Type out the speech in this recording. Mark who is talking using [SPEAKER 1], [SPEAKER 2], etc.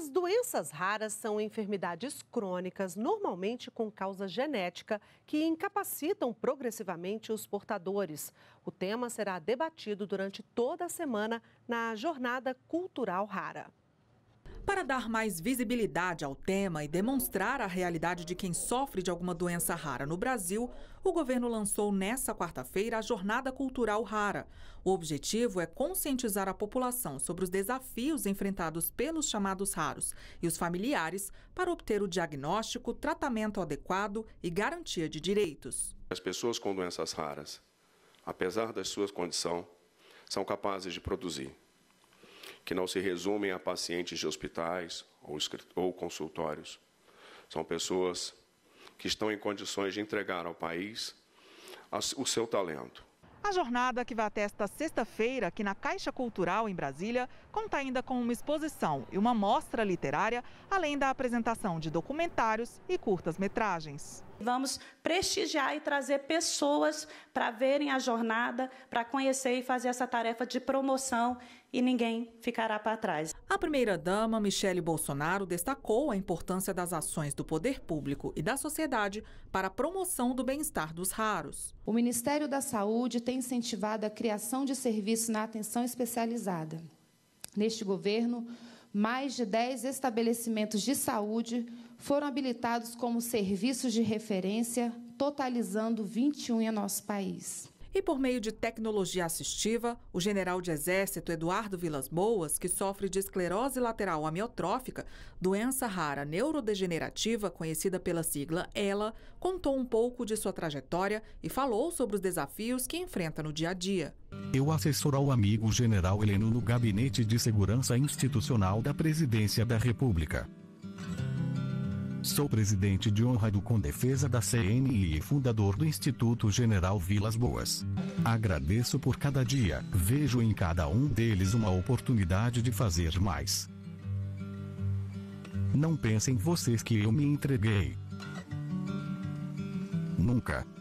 [SPEAKER 1] As doenças raras são enfermidades crônicas, normalmente com causa genética, que incapacitam progressivamente os portadores. O tema será debatido durante toda a semana na Jornada Cultural Rara. Para dar mais visibilidade ao tema e demonstrar a realidade de quem sofre de alguma doença rara no Brasil, o governo lançou nesta quarta-feira a Jornada Cultural Rara. O objetivo é conscientizar a população sobre os desafios enfrentados pelos chamados raros e os familiares para obter o diagnóstico, tratamento adequado e garantia de direitos.
[SPEAKER 2] As pessoas com doenças raras, apesar da sua condição, são capazes de produzir que não se resumem a pacientes de hospitais ou consultórios. São pessoas que estão em condições de entregar ao país o seu talento.
[SPEAKER 1] A jornada, que vai até esta sexta-feira aqui na Caixa Cultural, em Brasília, conta ainda com uma exposição e uma mostra literária, além da apresentação de documentários e curtas-metragens.
[SPEAKER 3] Vamos prestigiar e trazer pessoas para verem a jornada, para
[SPEAKER 1] conhecer e fazer essa tarefa de promoção e ninguém ficará para trás. A primeira-dama, Michele Bolsonaro, destacou a importância das ações do poder público e da sociedade para a promoção do bem-estar dos raros.
[SPEAKER 3] O Ministério da Saúde tem incentivado a criação de serviços na atenção especializada. Neste governo, mais de 10 estabelecimentos de saúde foram habilitados como serviços de referência, totalizando 21 em nosso país.
[SPEAKER 1] E por meio de tecnologia assistiva, o general de exército Eduardo Vilas Boas, que sofre de esclerose lateral amiotrófica, doença rara neurodegenerativa conhecida pela sigla ELA, contou um pouco de sua trajetória e falou sobre os desafios que enfrenta no dia a dia.
[SPEAKER 4] Eu assessoro ao amigo general Heleno no Gabinete de Segurança Institucional da Presidência da República. Sou presidente de honra do Com Defesa da CNI e fundador do Instituto General Vilas Boas. Agradeço por cada dia, vejo em cada um deles uma oportunidade de fazer mais. Não pensem vocês que eu me entreguei. Nunca.